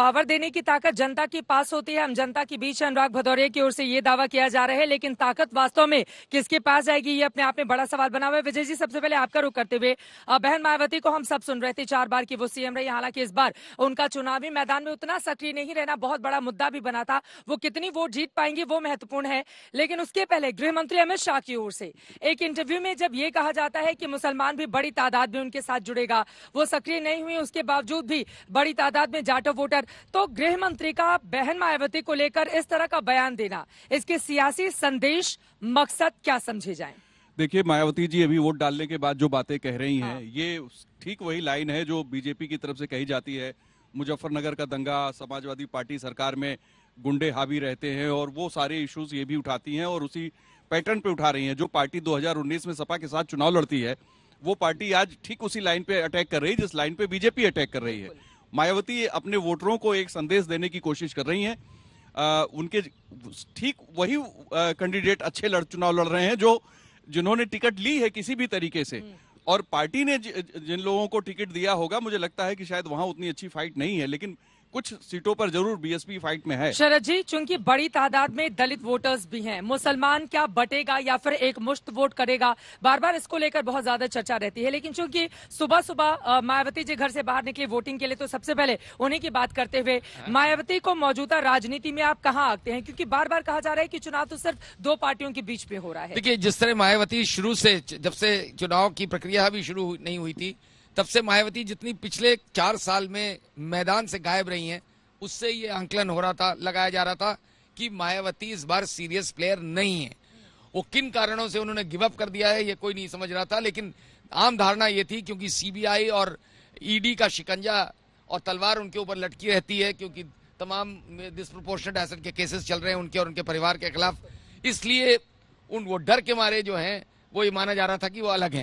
Power देने की ताकत जनता के पास होती है हम जनता के बीच अनुराग भदौरिया की ओर से ये दावा किया जा रहा है लेकिन ताकत वास्तव में किसके पास जाएगी ये अपने आप में बड़ा सवाल बना हुआ है विजय जी सबसे पहले आपका रुख करते हुए बहन मायावती को हम सब सुन रहे थे चार बार की वो सीएम रही हालांकि इस बार उनका चुनावी मैदान में उतना सक्रिय नहीं रहना बहुत बड़ा मुद्दा भी बना था वो कितनी वोट जीत पाएंगे वो महत्वपूर्ण है लेकिन उसके पहले गृह मंत्री अमित शाह की ओर से एक इंटरव्यू में जब ये कहा जाता है कि मुसलमान भी बड़ी तादाद में उनके साथ जुड़ेगा वो सक्रिय नहीं हुई उसके बावजूद भी बड़ी तादाद में जाटो वोटर तो गृह मंत्री का बहन मायावती को लेकर इस तरह का बयान देना इसके सियासी संदेश मकसद क्या समझे जाए देखिए मायावती जी अभी वोट डालने के बाद जो बातें कह रही हैं हाँ। ये ठीक वही लाइन है जो बीजेपी की तरफ से कही जाती है मुजफ्फरनगर का दंगा समाजवादी पार्टी सरकार में गुंडे हावी रहते हैं और वो सारे इश्यूज ये भी उठाती हैं और उसी पैटर्न पे उठा रही हैं जो पार्टी 2019 में सपा के साथ चुनाव लड़ती है वो पार्टी आज ठीक उसी लाइन पे अटैक कर रही है जिस लाइन पे बीजेपी अटैक कर रही है मायावती अपने वोटरों को एक संदेश देने की कोशिश कर रही हैं उनके ठीक वही कैंडिडेट अच्छे लड़ चुनाव लड़ रहे हैं जो जिन्होंने टिकट ली है किसी भी तरीके से और पार्टी ने जिन लोगों को टिकट दिया होगा मुझे लगता है कि शायद वहां उतनी अच्छी फाइट नहीं है लेकिन कुछ सीटों पर जरूर बीएसपी फाइट में है शरद जी चूंकि बड़ी तादाद में दलित वोटर्स भी हैं मुसलमान क्या बटेगा या फिर एक मुश्त वोट करेगा बार बार इसको लेकर बहुत ज्यादा चर्चा रहती है लेकिन चूंकि सुबह सुबह मायावती जी घर से बाहर निकले वोटिंग के लिए तो सबसे पहले उन्हीं की बात करते हुए हाँ। मायावती को मौजूदा राजनीति में आप कहाँ आगते हैं क्योंकि बार बार कहा जा रहा है की चुनाव तो सिर्फ दो पार्टियों के बीच में हो रहा है देखिए जिस तरह मायावती शुरू से जब से चुनाव की प्रक्रिया भी शुरू नहीं हुई थी तब से मायावती जितनी पिछले चार साल में मैदान से गायब रही हैं उससे ये आंकलन हो रहा था लगाया जा रहा था कि मायावती इस बार सीरियस प्लेयर नहीं है वो किन कारणों से उन्होंने गिवअप कर दिया है ये कोई नहीं समझ रहा था लेकिन आम धारणा ये थी क्योंकि सीबीआई और ईडी का शिकंजा और तलवार उनके ऊपर लटकी रहती है क्योंकि तमाम डिस्प्रोपोर्शनट एसेट के केसेस चल रहे हैं उनके और उनके परिवार के खिलाफ इसलिए उन वो डर के मारे जो हैं वो ये माना जा रहा था कि वो अलग हैं